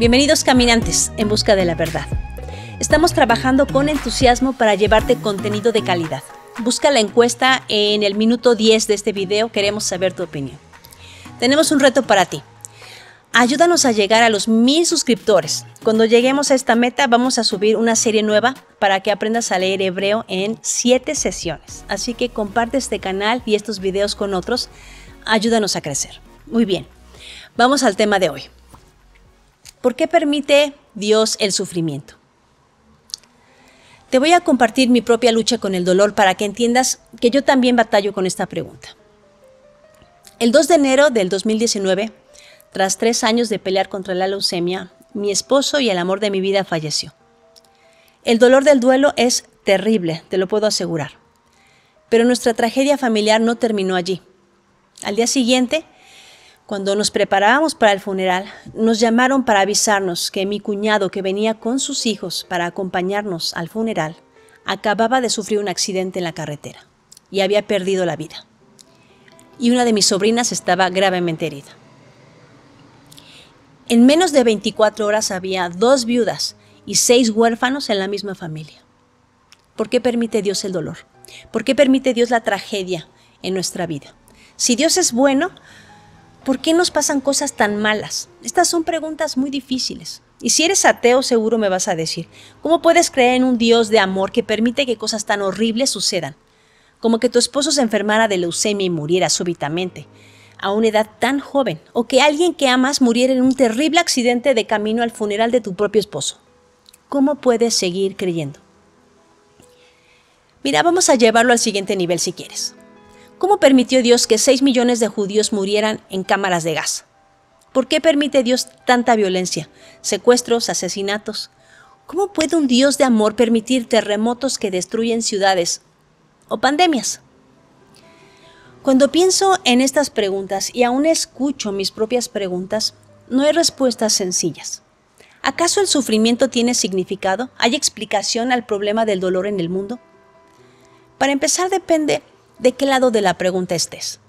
Bienvenidos caminantes en busca de la verdad. Estamos trabajando con entusiasmo para llevarte contenido de calidad. Busca la encuesta en el minuto 10 de este video, queremos saber tu opinión. Tenemos un reto para ti. Ayúdanos a llegar a los mil suscriptores. Cuando lleguemos a esta meta vamos a subir una serie nueva para que aprendas a leer hebreo en 7 sesiones. Así que comparte este canal y estos videos con otros. Ayúdanos a crecer. Muy bien, vamos al tema de hoy. ¿Por qué permite Dios el sufrimiento? Te voy a compartir mi propia lucha con el dolor para que entiendas que yo también batallo con esta pregunta. El 2 de enero del 2019, tras tres años de pelear contra la leucemia, mi esposo y el amor de mi vida falleció. El dolor del duelo es terrible, te lo puedo asegurar. Pero nuestra tragedia familiar no terminó allí. Al día siguiente, cuando nos preparábamos para el funeral, nos llamaron para avisarnos que mi cuñado, que venía con sus hijos para acompañarnos al funeral, acababa de sufrir un accidente en la carretera y había perdido la vida. Y una de mis sobrinas estaba gravemente herida. En menos de 24 horas había dos viudas y seis huérfanos en la misma familia. ¿Por qué permite Dios el dolor? ¿Por qué permite Dios la tragedia en nuestra vida? Si Dios es bueno, ¿Por qué nos pasan cosas tan malas? Estas son preguntas muy difíciles. Y si eres ateo, seguro me vas a decir, ¿cómo puedes creer en un Dios de amor que permite que cosas tan horribles sucedan? Como que tu esposo se enfermara de leucemia y muriera súbitamente, a una edad tan joven, o que alguien que amas muriera en un terrible accidente de camino al funeral de tu propio esposo. ¿Cómo puedes seguir creyendo? Mira, vamos a llevarlo al siguiente nivel si quieres. ¿Cómo permitió Dios que 6 millones de judíos murieran en cámaras de gas? ¿Por qué permite Dios tanta violencia, secuestros, asesinatos? ¿Cómo puede un Dios de amor permitir terremotos que destruyen ciudades o pandemias? Cuando pienso en estas preguntas y aún escucho mis propias preguntas, no hay respuestas sencillas. ¿Acaso el sufrimiento tiene significado? ¿Hay explicación al problema del dolor en el mundo? Para empezar, depende de qué lado de la pregunta estés.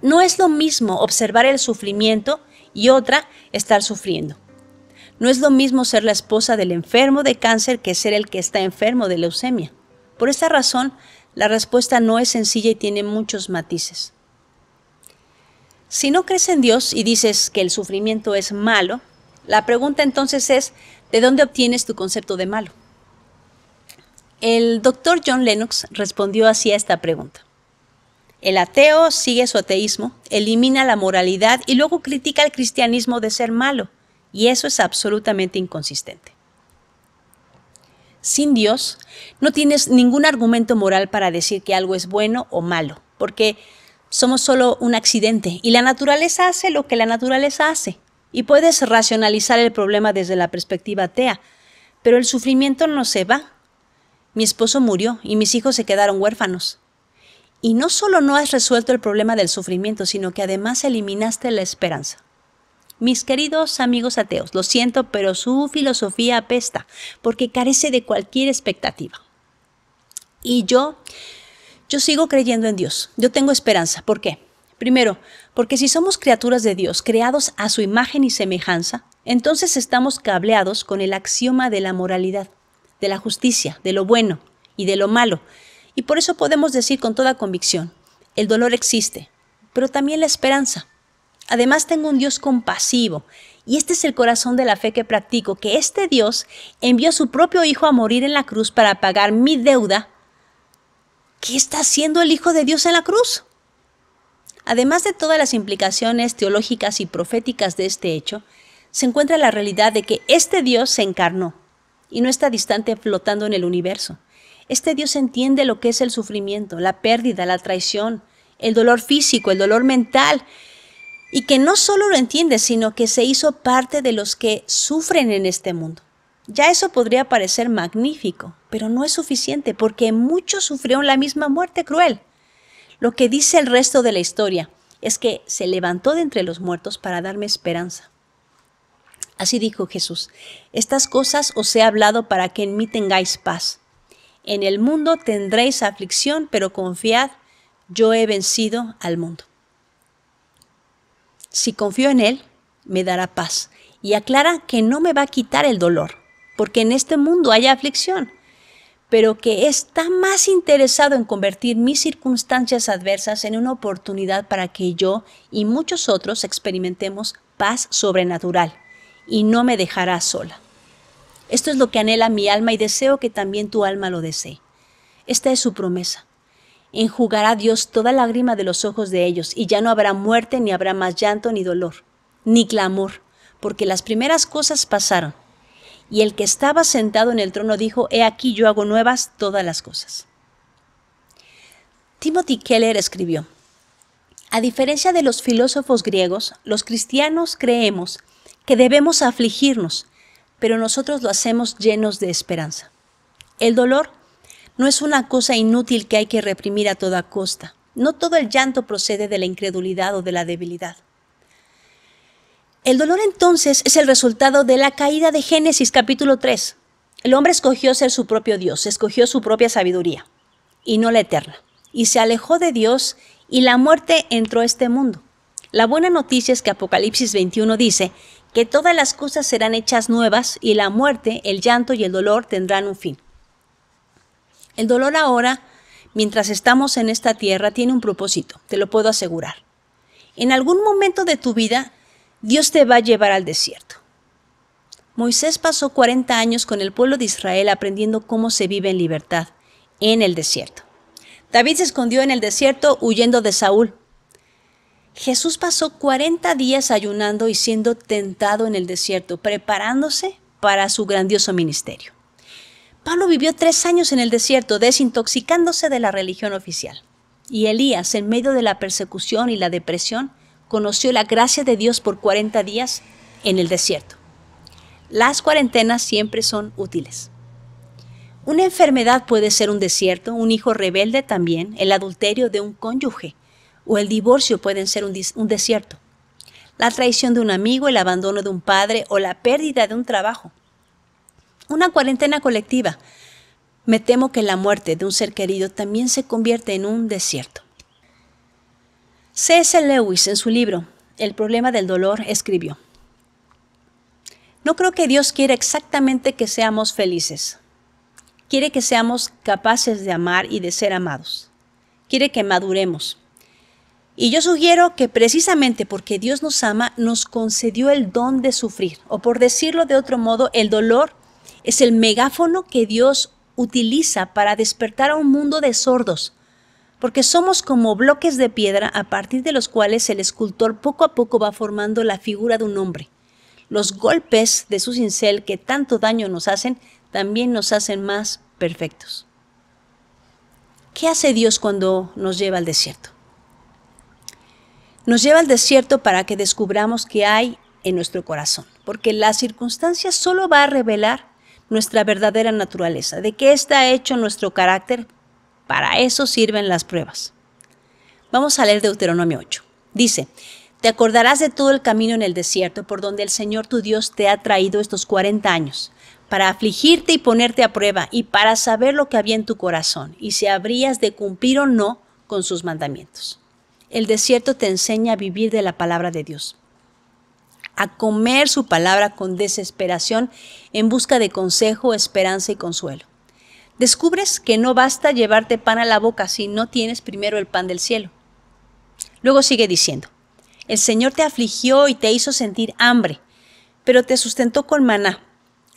No es lo mismo observar el sufrimiento y otra estar sufriendo. No es lo mismo ser la esposa del enfermo de cáncer que ser el que está enfermo de leucemia. Por esta razón, la respuesta no es sencilla y tiene muchos matices. Si no crees en Dios y dices que el sufrimiento es malo, la pregunta entonces es, ¿de dónde obtienes tu concepto de malo? El doctor John Lennox respondió así a esta pregunta. El ateo sigue su ateísmo, elimina la moralidad y luego critica al cristianismo de ser malo, y eso es absolutamente inconsistente. Sin Dios, no tienes ningún argumento moral para decir que algo es bueno o malo, porque somos solo un accidente y la naturaleza hace lo que la naturaleza hace. Y puedes racionalizar el problema desde la perspectiva atea, pero el sufrimiento no se va, mi esposo murió y mis hijos se quedaron huérfanos. Y no solo no has resuelto el problema del sufrimiento, sino que además eliminaste la esperanza. Mis queridos amigos ateos, lo siento, pero su filosofía apesta, porque carece de cualquier expectativa. Y yo, yo sigo creyendo en Dios, yo tengo esperanza. ¿Por qué? Primero, porque si somos criaturas de Dios, creados a su imagen y semejanza, entonces estamos cableados con el axioma de la moralidad de la justicia, de lo bueno y de lo malo. Y por eso podemos decir con toda convicción, el dolor existe, pero también la esperanza. Además tengo un Dios compasivo, y este es el corazón de la fe que practico, que este Dios envió a su propio Hijo a morir en la cruz para pagar mi deuda. ¿Qué está haciendo el Hijo de Dios en la cruz? Además de todas las implicaciones teológicas y proféticas de este hecho, se encuentra la realidad de que este Dios se encarnó, y no está distante flotando en el universo. Este Dios entiende lo que es el sufrimiento, la pérdida, la traición, el dolor físico, el dolor mental, y que no solo lo entiende, sino que se hizo parte de los que sufren en este mundo. Ya eso podría parecer magnífico, pero no es suficiente porque muchos sufrieron la misma muerte cruel. Lo que dice el resto de la historia es que se levantó de entre los muertos para darme esperanza. Así dijo Jesús, estas cosas os he hablado para que en mí tengáis paz. En el mundo tendréis aflicción, pero confiad, yo he vencido al mundo. Si confío en Él, me dará paz. Y aclara que no me va a quitar el dolor, porque en este mundo hay aflicción, pero que está más interesado en convertir mis circunstancias adversas en una oportunidad para que yo y muchos otros experimentemos paz sobrenatural y no me dejará sola. Esto es lo que anhela mi alma y deseo que también tu alma lo desee. Esta es su promesa. Enjugará Dios toda lágrima de los ojos de ellos, y ya no habrá muerte, ni habrá más llanto, ni dolor, ni clamor, porque las primeras cosas pasaron. Y el que estaba sentado en el trono dijo, He aquí yo hago nuevas todas las cosas. Timothy Keller escribió, A diferencia de los filósofos griegos, los cristianos creemos que debemos afligirnos, pero nosotros lo hacemos llenos de esperanza. El dolor no es una cosa inútil que hay que reprimir a toda costa. No todo el llanto procede de la incredulidad o de la debilidad. El dolor entonces es el resultado de la caída de Génesis capítulo 3. El hombre escogió ser su propio Dios, escogió su propia sabiduría y no la eterna. Y se alejó de Dios y la muerte entró a este mundo. La buena noticia es que Apocalipsis 21 dice que todas las cosas serán hechas nuevas y la muerte, el llanto y el dolor tendrán un fin. El dolor ahora, mientras estamos en esta tierra, tiene un propósito, te lo puedo asegurar. En algún momento de tu vida, Dios te va a llevar al desierto. Moisés pasó 40 años con el pueblo de Israel aprendiendo cómo se vive en libertad, en el desierto. David se escondió en el desierto huyendo de Saúl, Jesús pasó 40 días ayunando y siendo tentado en el desierto, preparándose para su grandioso ministerio. Pablo vivió tres años en el desierto, desintoxicándose de la religión oficial. Y Elías, en medio de la persecución y la depresión, conoció la gracia de Dios por 40 días en el desierto. Las cuarentenas siempre son útiles. Una enfermedad puede ser un desierto, un hijo rebelde también, el adulterio de un cónyuge, o el divorcio pueden ser un, desierto. La traición de un amigo, el abandono de un padre o la pérdida de un trabajo. Una cuarentena colectiva. Me temo que la muerte de un ser querido también se convierte en un desierto. C.S. Lewis, en su libro El problema del dolor, escribió, No creo que Dios quiera exactamente que seamos felices. Quiere que seamos capaces de amar y de ser amados. Quiere que maduremos. Y yo sugiero que precisamente porque Dios nos ama, nos concedió el don de sufrir, o por decirlo de otro modo, el dolor es el megáfono que Dios utiliza para despertar a un mundo de sordos, porque somos como bloques de piedra a partir de los cuales el escultor poco a poco va formando la figura de un hombre. Los golpes de su cincel que tanto daño nos hacen, también nos hacen más perfectos. ¿Qué hace Dios cuando nos lleva al desierto? nos lleva al desierto para que descubramos qué hay en nuestro corazón, porque la circunstancia solo va a revelar nuestra verdadera naturaleza, de qué está hecho nuestro carácter. Para eso sirven las pruebas. Vamos a leer Deuteronomio 8. Dice, te acordarás de todo el camino en el desierto por donde el Señor tu Dios te ha traído estos 40 años, para afligirte y ponerte a prueba, y para saber lo que había en tu corazón, y si habrías de cumplir o no con sus mandamientos. El desierto te enseña a vivir de la palabra de Dios, a comer su palabra con desesperación en busca de consejo, esperanza y consuelo. Descubres que no basta llevarte pan a la boca si no tienes primero el pan del cielo. Luego sigue diciendo, el Señor te afligió y te hizo sentir hambre, pero te sustentó con maná,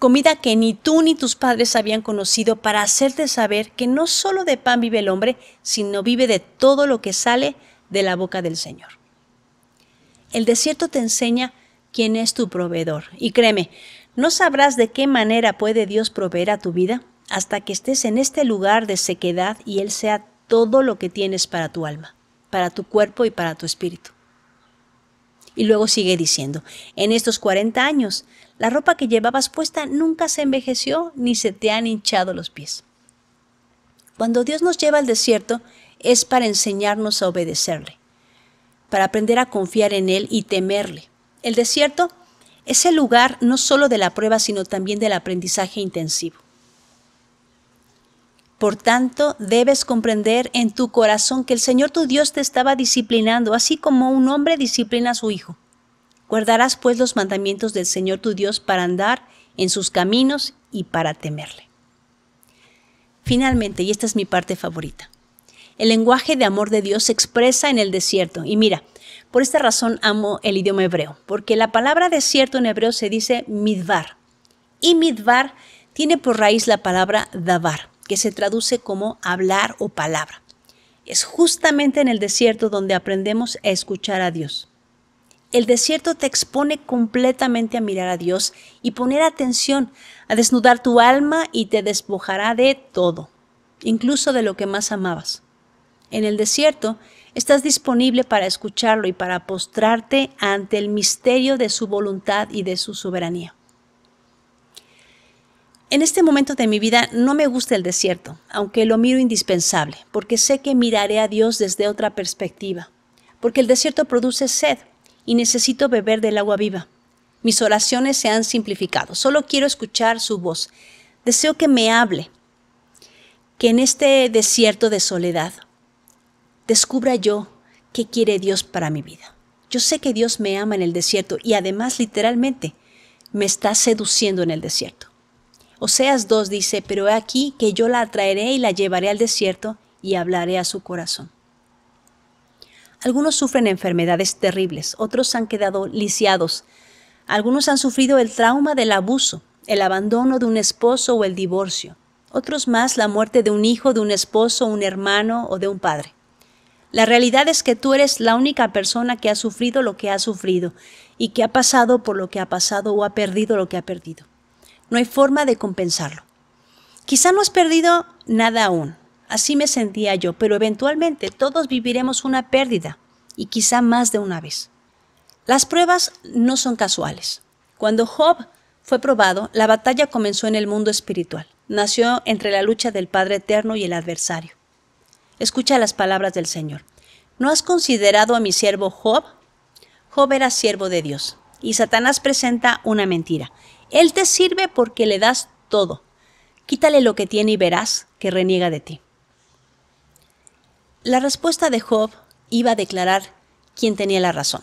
comida que ni tú ni tus padres habían conocido para hacerte saber que no solo de pan vive el hombre, sino vive de todo lo que sale de la boca del Señor. El desierto te enseña quién es tu proveedor. Y créeme, no sabrás de qué manera puede Dios proveer a tu vida hasta que estés en este lugar de sequedad y Él sea todo lo que tienes para tu alma, para tu cuerpo y para tu espíritu. Y luego sigue diciendo, en estos 40 años, la ropa que llevabas puesta nunca se envejeció ni se te han hinchado los pies. Cuando Dios nos lleva al desierto, es para enseñarnos a obedecerle, para aprender a confiar en Él y temerle. El desierto es el lugar no solo de la prueba, sino también del aprendizaje intensivo. Por tanto, debes comprender en tu corazón que el Señor tu Dios te estaba disciplinando, así como un hombre disciplina a su hijo. Guardarás pues los mandamientos del Señor tu Dios para andar en sus caminos y para temerle. Finalmente, y esta es mi parte favorita, el lenguaje de amor de Dios se expresa en el desierto. Y mira, por esta razón amo el idioma hebreo, porque la palabra desierto en hebreo se dice midbar. Y midbar tiene por raíz la palabra davar, que se traduce como hablar o palabra. Es justamente en el desierto donde aprendemos a escuchar a Dios. El desierto te expone completamente a mirar a Dios y poner atención, a desnudar tu alma y te despojará de todo, incluso de lo que más amabas en el desierto, estás disponible para escucharlo y para postrarte ante el misterio de su voluntad y de su soberanía. En este momento de mi vida no me gusta el desierto, aunque lo miro indispensable, porque sé que miraré a Dios desde otra perspectiva, porque el desierto produce sed y necesito beber del agua viva. Mis oraciones se han simplificado, solo quiero escuchar su voz. Deseo que me hable, que en este desierto de soledad descubra yo qué quiere Dios para mi vida. Yo sé que Dios me ama en el desierto y además literalmente me está seduciendo en el desierto. Oseas 2 dice, pero he aquí que yo la atraeré y la llevaré al desierto y hablaré a su corazón. Algunos sufren enfermedades terribles, otros han quedado lisiados, algunos han sufrido el trauma del abuso, el abandono de un esposo o el divorcio, otros más la muerte de un hijo, de un esposo, un hermano o de un padre. La realidad es que tú eres la única persona que ha sufrido lo que ha sufrido y que ha pasado por lo que ha pasado o ha perdido lo que ha perdido. No hay forma de compensarlo. Quizá no has perdido nada aún, así me sentía yo, pero eventualmente todos viviremos una pérdida y quizá más de una vez. Las pruebas no son casuales. Cuando Job fue probado, la batalla comenzó en el mundo espiritual. Nació entre la lucha del Padre Eterno y el adversario. Escucha las palabras del Señor. ¿No has considerado a mi siervo Job? Job era siervo de Dios. Y Satanás presenta una mentira. Él te sirve porque le das todo. Quítale lo que tiene y verás que reniega de ti. La respuesta de Job iba a declarar quién tenía la razón.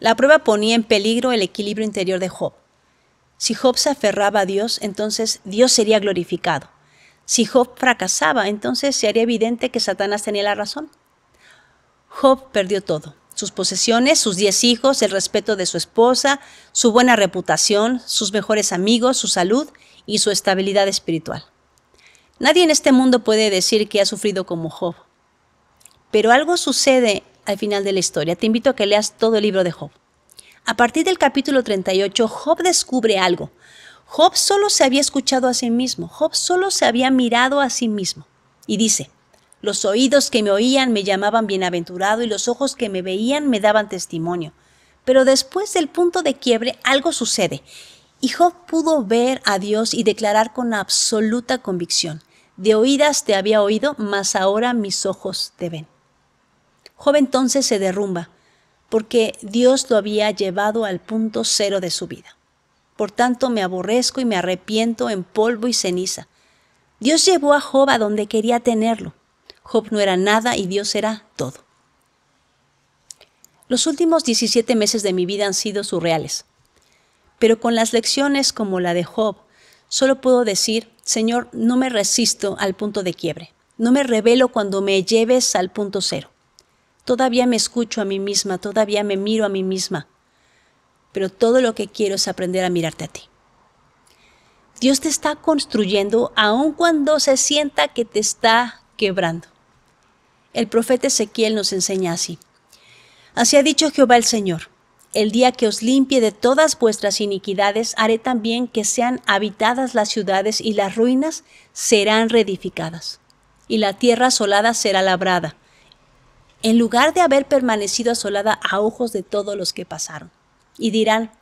La prueba ponía en peligro el equilibrio interior de Job. Si Job se aferraba a Dios, entonces Dios sería glorificado. Si Job fracasaba, entonces se haría evidente que Satanás tenía la razón. Job perdió todo, sus posesiones, sus diez hijos, el respeto de su esposa, su buena reputación, sus mejores amigos, su salud y su estabilidad espiritual. Nadie en este mundo puede decir que ha sufrido como Job. Pero algo sucede al final de la historia. Te invito a que leas todo el libro de Job. A partir del capítulo 38, Job descubre algo Job solo se había escuchado a sí mismo, Job solo se había mirado a sí mismo. Y dice, los oídos que me oían me llamaban bienaventurado y los ojos que me veían me daban testimonio. Pero después del punto de quiebre algo sucede y Job pudo ver a Dios y declarar con absoluta convicción, de oídas te había oído, mas ahora mis ojos te ven. Job entonces se derrumba porque Dios lo había llevado al punto cero de su vida. Por tanto me aborrezco y me arrepiento en polvo y ceniza. Dios llevó a Job a donde quería tenerlo. Job no era nada y Dios era todo. Los últimos 17 meses de mi vida han sido surreales. Pero con las lecciones como la de Job, solo puedo decir, Señor, no me resisto al punto de quiebre. No me revelo cuando me lleves al punto cero. Todavía me escucho a mí misma, todavía me miro a mí misma pero todo lo que quiero es aprender a mirarte a ti. Dios te está construyendo aun cuando se sienta que te está quebrando. El profeta Ezequiel nos enseña así. Así ha dicho Jehová el Señor. El día que os limpie de todas vuestras iniquidades, haré también que sean habitadas las ciudades y las ruinas serán reedificadas. Y la tierra asolada será labrada, en lugar de haber permanecido asolada a ojos de todos los que pasaron y dirán,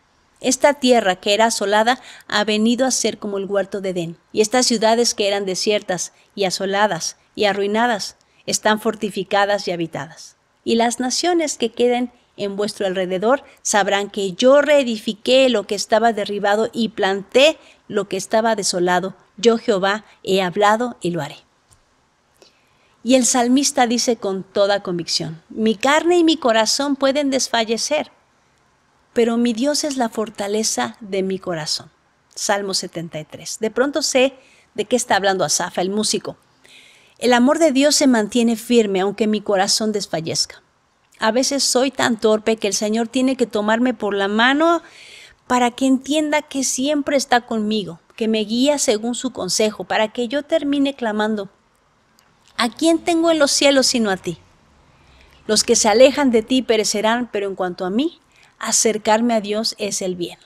esta tierra que era asolada ha venido a ser como el huerto de Edén, y estas ciudades que eran desiertas y asoladas y arruinadas están fortificadas y habitadas. Y las naciones que queden en vuestro alrededor sabrán que yo reedifiqué lo que estaba derribado y planté lo que estaba desolado. Yo Jehová he hablado y lo haré. Y el salmista dice con toda convicción, mi carne y mi corazón pueden desfallecer, pero mi Dios es la fortaleza de mi corazón. Salmo 73. De pronto sé de qué está hablando Azafa, el músico. El amor de Dios se mantiene firme aunque mi corazón desfallezca. A veces soy tan torpe que el Señor tiene que tomarme por la mano para que entienda que siempre está conmigo, que me guía según su consejo, para que yo termine clamando, ¿a quién tengo en los cielos sino a ti? Los que se alejan de ti perecerán, pero en cuanto a mí, acercarme a Dios es el bien.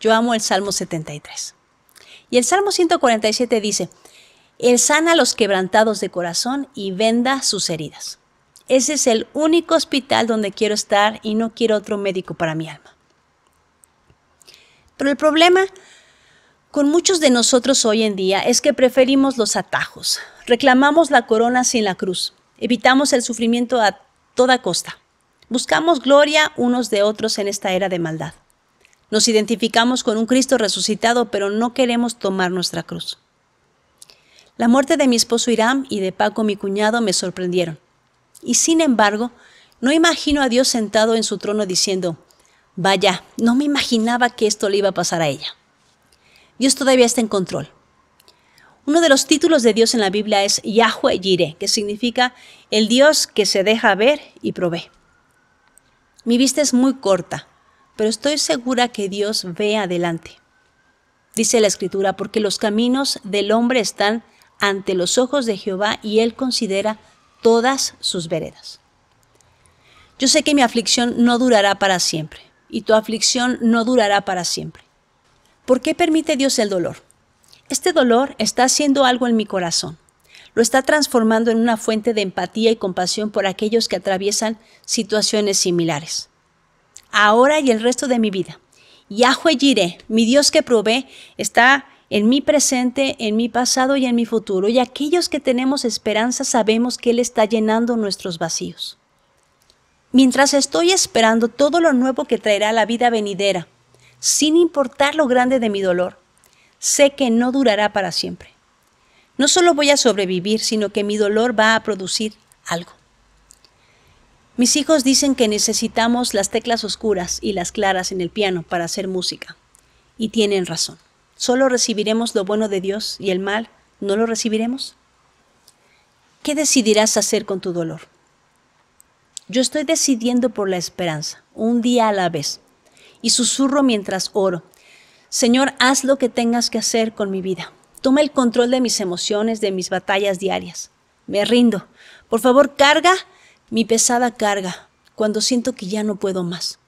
Yo amo el Salmo 73. Y el Salmo 147 dice, Él sana a los quebrantados de corazón y venda sus heridas. Ese es el único hospital donde quiero estar y no quiero otro médico para mi alma. Pero el problema con muchos de nosotros hoy en día es que preferimos los atajos, reclamamos la corona sin la cruz, evitamos el sufrimiento a toda costa. Buscamos gloria unos de otros en esta era de maldad. Nos identificamos con un Cristo resucitado, pero no queremos tomar nuestra cruz. La muerte de mi esposo Irán y de Paco, mi cuñado, me sorprendieron. Y sin embargo, no imagino a Dios sentado en su trono diciendo, vaya, no me imaginaba que esto le iba a pasar a ella. Dios todavía está en control. Uno de los títulos de Dios en la Biblia es Yahweh Yireh, que significa el Dios que se deja ver y provee. Mi vista es muy corta, pero estoy segura que Dios ve adelante. Dice la Escritura, porque los caminos del hombre están ante los ojos de Jehová y él considera todas sus veredas. Yo sé que mi aflicción no durará para siempre y tu aflicción no durará para siempre. ¿Por qué permite Dios el dolor? Este dolor está haciendo algo en mi corazón lo está transformando en una fuente de empatía y compasión por aquellos que atraviesan situaciones similares. Ahora y el resto de mi vida. Yahweh Jireh, mi Dios que probé, está en mi presente, en mi pasado y en mi futuro. Y aquellos que tenemos esperanza sabemos que Él está llenando nuestros vacíos. Mientras estoy esperando todo lo nuevo que traerá la vida venidera, sin importar lo grande de mi dolor, sé que no durará para siempre. No solo voy a sobrevivir, sino que mi dolor va a producir algo. Mis hijos dicen que necesitamos las teclas oscuras y las claras en el piano para hacer música. Y tienen razón. ¿Solo recibiremos lo bueno de Dios y el mal no lo recibiremos? ¿Qué decidirás hacer con tu dolor? Yo estoy decidiendo por la esperanza, un día a la vez, y susurro mientras oro, Señor, haz lo que tengas que hacer con mi vida. Toma el control de mis emociones, de mis batallas diarias. Me rindo. Por favor, carga mi pesada carga cuando siento que ya no puedo más.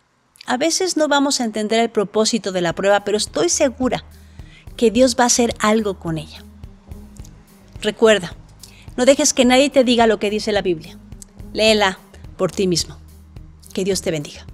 A veces no vamos a entender el propósito de la prueba, pero estoy segura que Dios va a hacer algo con ella. Recuerda, no dejes que nadie te diga lo que dice la Biblia. Léela por ti mismo. Que Dios te bendiga.